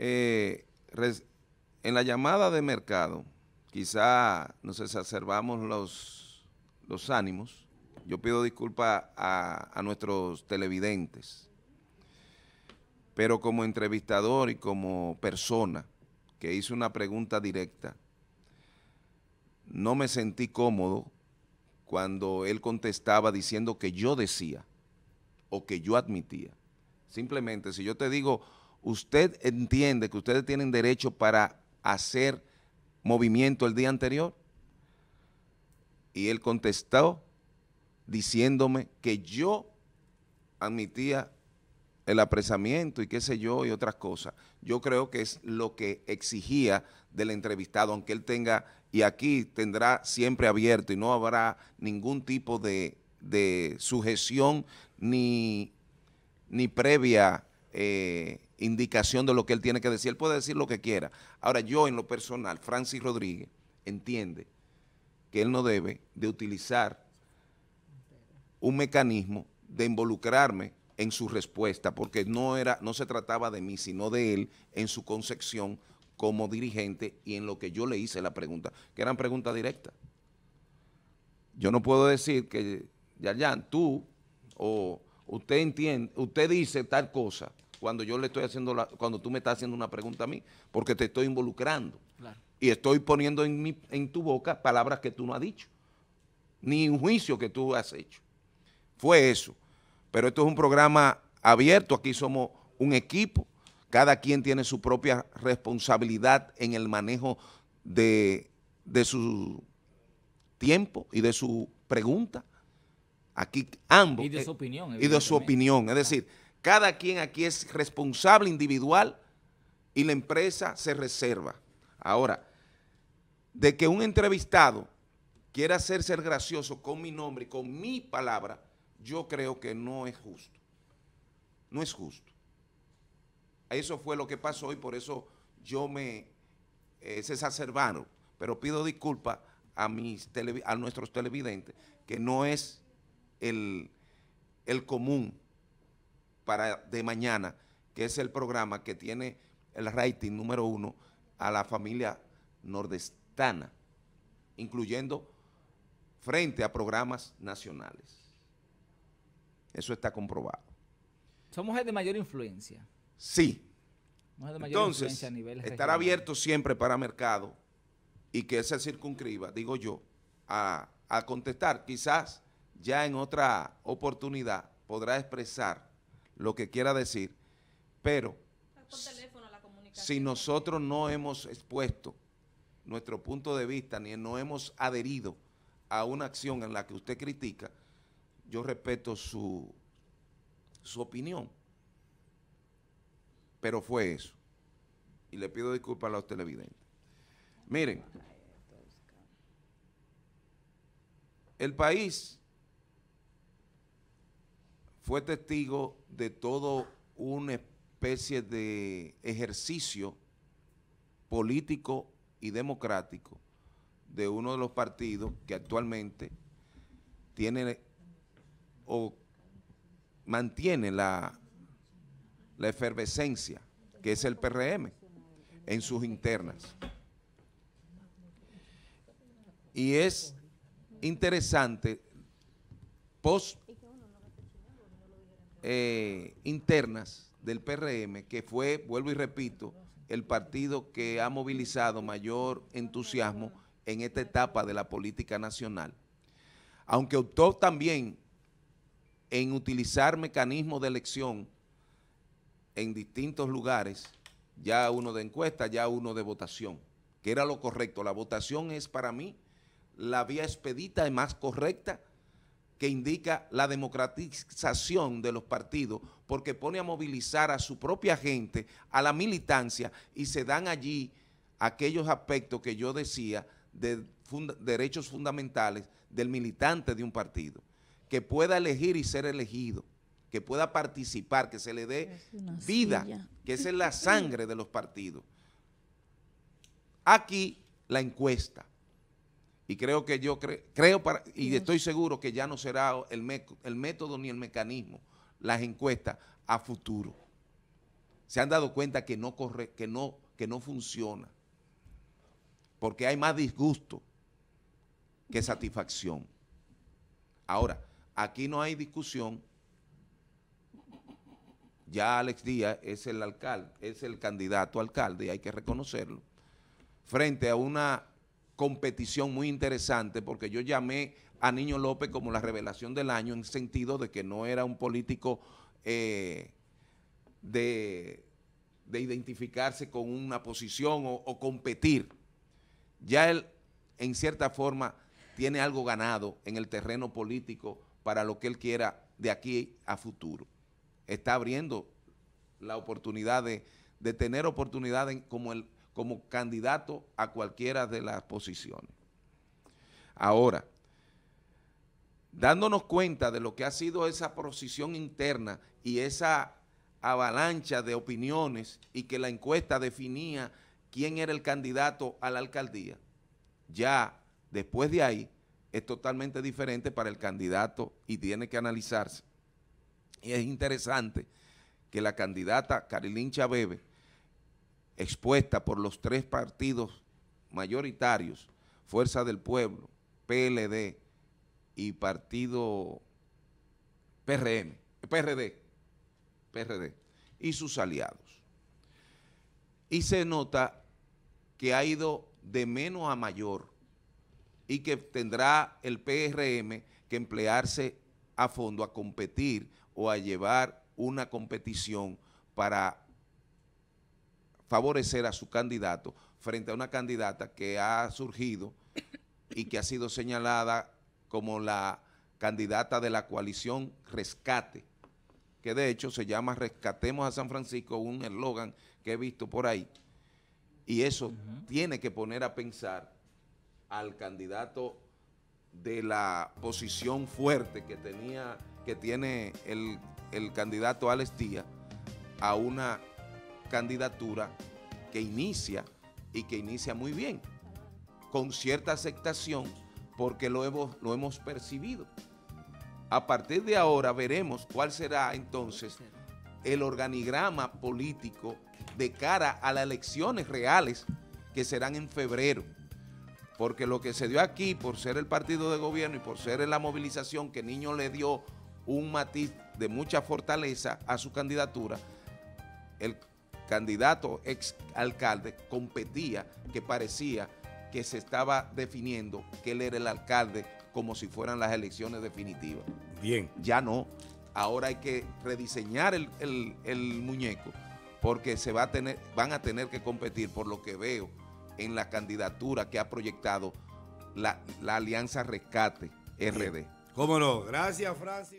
Eh, en la llamada de mercado, quizá nos exacerbamos los, ánimos. Yo pido disculpas a, a nuestros televidentes, pero como entrevistador y como persona que hizo una pregunta directa, no me sentí cómodo cuando él contestaba diciendo que yo decía o que yo admitía. Simplemente, si yo te digo ¿usted entiende que ustedes tienen derecho para hacer movimiento el día anterior? Y él contestó diciéndome que yo admitía el apresamiento y qué sé yo y otras cosas. Yo creo que es lo que exigía del entrevistado, aunque él tenga, y aquí tendrá siempre abierto y no habrá ningún tipo de, sujeción ni, ni previa eh, indicación de lo que él tiene que decir. Él puede decir lo que quiera. Ahora, yo en lo personal, Francis Rodríguez entiende que él no debe de utilizar un mecanismo de involucrarme en su respuesta, porque no, era, no se trataba de mí, sino de él en su concepción como dirigente y en lo que yo le hice la pregunta, que eran preguntas directas. Yo no puedo decir que, ya, tú o usted entiende, usted dice tal cosa, cuando yo le estoy haciendo cuando tú me estás haciendo una pregunta a mí, porque te estoy involucrando. Y estoy poniendo en, tu boca palabras que tú no has dicho, ni un juicio que tú has hecho. Fue eso. Pero esto es un programa abierto, aquí somos un equipo, cada quien tiene su propia responsabilidad en el manejo de, de su tiempo y de su pregunta. Aquí ambos. Y de eh, su opinión. Y de su opinión. Es decir, cada quien aquí es responsable individual y la empresa se reserva. Ahora, de que un entrevistado quiera hacer ser gracioso con mi nombre con mi palabra, yo creo que no es justo. No es justo. Eso fue lo que pasó y por eso yo me eh, se Pero pido disculpas a, mis a nuestros televidentes, que no es el, el común para de mañana, que es el programa que tiene el rating número uno a la familia nordestana, incluyendo frente a programas nacionales. Eso está comprobado. Somos el de mayor influencia. Sí. de mayor Entonces, influencia a nivel estar abierto siempre para mercado y que se circunscriba, digo yo, a contestar. Quizás ya en otra oportunidad podrá expresar lo que quiera decir, pero si nosotros no hemos expuesto nuestro punto de vista ni no hemos adherido a una acción en la que usted critica, yo respeto su, su opinión. Pero fue eso. Y le pido disculpas a los televidentes. Miren, el país fue testigo de todo una especie de ejercicio político y democrático de uno de los partidos que actualmente tiene o mantiene la, la efervescencia, que es el PRM, en sus internas. Y es interesante, post eh, internas del PRM, que fue, vuelvo y repito, el partido que ha movilizado mayor entusiasmo en esta etapa de la política nacional. Aunque optó también en utilizar mecanismos de elección en distintos lugares, ya uno de encuesta, ya uno de votación, que era lo correcto. La votación es para mí la vía expedita y más correcta que indica la democratización de los partidos, porque pone a movilizar a su propia gente, a la militancia, y se dan allí aquellos aspectos que yo decía de derechos fundamentales del militante de un partido, que pueda elegir y ser elegido, que pueda participar, que se le dé vida, que esa es la sangre de los partidos. Aquí la encuesta. Y creo que yo creo para, y estoy seguro que ya no será el, el método ni el mecanismo, las encuestas a futuro. Se han dado cuenta que no, corre que no, que no funciona, porque hay más disgusto que satisfacción. Ahora, aquí no hay discusión. Ya Alex Díaz es el alcalde, es el candidato alcalde, y hay que reconocerlo, frente a una competición muy interesante porque yo llamé a Niño López como la revelación del año en sentido de que no era un político eh, de, identificarse con una posición o, competir. Ya él, en cierta forma, tiene algo ganado en el terreno político para lo que él quiera de aquí a futuro. Está abriendo la oportunidad de, de tener oportunidades como el, como candidato a cualquiera de las posiciones. Ahora, dándonos cuenta de lo que ha sido esa posición interna y esa avalancha de opiniones y que la encuesta definía quién era el candidato a la alcaldía, ya después de ahí es totalmente diferente para el candidato y tiene que analizarse. Y es interesante que la candidata Carilín Chabebe expuesta por los tres partidos mayoritarios, Fuerza del Pueblo, PLD y Partido PRM, PRD, PRD y sus aliados. Y se nota que ha ido de menos a mayor y que tendrá el PRM que emplearse a fondo a competir o a llevar una competición para favorecer a su candidato frente a una candidata que ha surgido y que ha sido señalada como la candidata de la coalición Rescate, que de hecho se llama Rescatemos a San Francisco, un eslogan que he visto por ahí. Y eso tiene que poner a pensar al candidato de la posición fuerte que tenía, que tiene el, el candidato Alex a una candidatura que inicia y que inicia muy bien, con cierta aceptación porque lo hemos, lo hemos percibido. A partir de ahora veremos cuál será entonces el organigrama político de cara a las elecciones reales que serán en febrero. Porque lo que se dio aquí, por ser el partido de gobierno y por ser la movilización que Niño le dio un matiz de mucha fortaleza a su candidatura, el candidato ex alcalde competía, que parecía que se estaba definiendo que él era el alcalde como si fueran las elecciones definitivas. Bien. Ya no. Ahora hay que rediseñar el, muñeco porque se va a tener, van a tener que competir por lo que veo en la candidatura que ha proyectado la, la Alianza Rescate RD. Cómo no. Gracias, Francis.